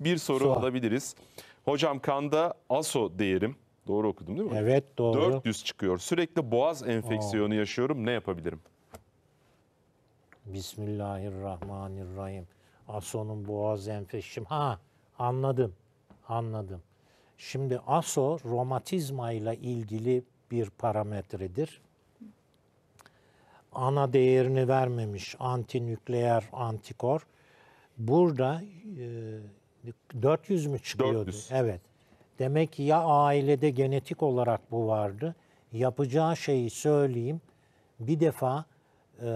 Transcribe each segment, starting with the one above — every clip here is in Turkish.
bir soru Sual. alabiliriz. Hocam kanda ASO değerim. Doğru okudum değil mi? Evet doğru. 400 çıkıyor. Sürekli boğaz enfeksiyonu yaşıyorum. Ne yapabilirim? Bismillahirrahmanirrahim. ASO'nun boğaz enfeksiyonu. Ha anladım. Anladım. Şimdi ASO romatizma ile ilgili bir parametredir. Ana değerini vermemiş antinükleer antikor. Burada e, 400 mü çıkıyordu? 400. Evet. Demek ki ya ailede genetik olarak bu vardı. Yapacağı şeyi söyleyeyim. Bir defa e,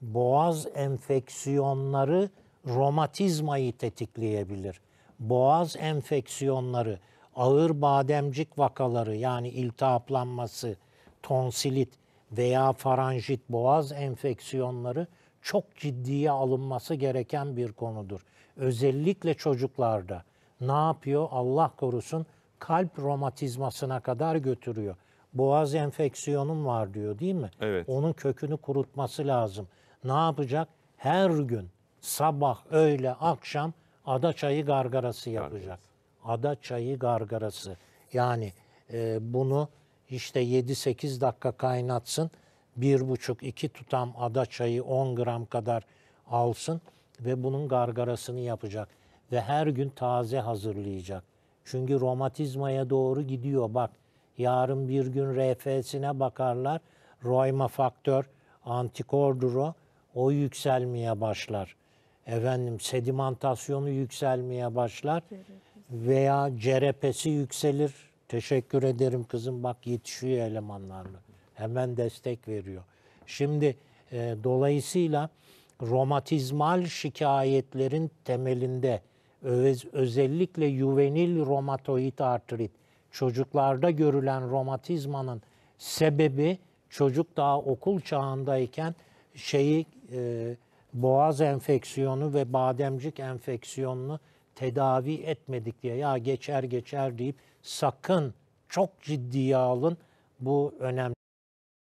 boğaz enfeksiyonları romatizmayı tetikleyebilir. Boğaz enfeksiyonları, ağır bademcik vakaları yani iltihaplanması, tonsilit veya faranjit boğaz enfeksiyonları çok ciddiye alınması gereken bir konudur. Özellikle çocuklarda ne yapıyor? Allah korusun kalp romatizmasına kadar götürüyor. Boğaz enfeksiyonum var diyor değil mi? Evet. Onun kökünü kurutması lazım. Ne yapacak? Her gün sabah, öğle, akşam ada çayı gargarası yapacak. Ada çayı gargarası. Yani e, bunu işte 7-8 dakika kaynatsın bir buçuk iki tutam ada çayı 10 gram kadar alsın ve bunun gargarasını yapacak. Ve her gün taze hazırlayacak. Çünkü romatizmaya doğru gidiyor. Bak yarın bir gün RF'sine bakarlar. Royma faktör, antikorduro o yükselmeye başlar. Efendim sedimentasyonu yükselmeye başlar. Veya cerepesi yükselir. Teşekkür ederim kızım bak yetişiyor elemanlarla hemen destek veriyor. Şimdi e, dolayısıyla romatizmal şikayetlerin temelinde öz, özellikle juvenil romatoid artrit çocuklarda görülen romatizmanın sebebi çocuk daha okul çağındayken şeyi e, boğaz enfeksiyonu ve bademcik enfeksiyonunu tedavi etmedik diye ya geçer geçer deyip sakın çok ciddiye alın bu önemli.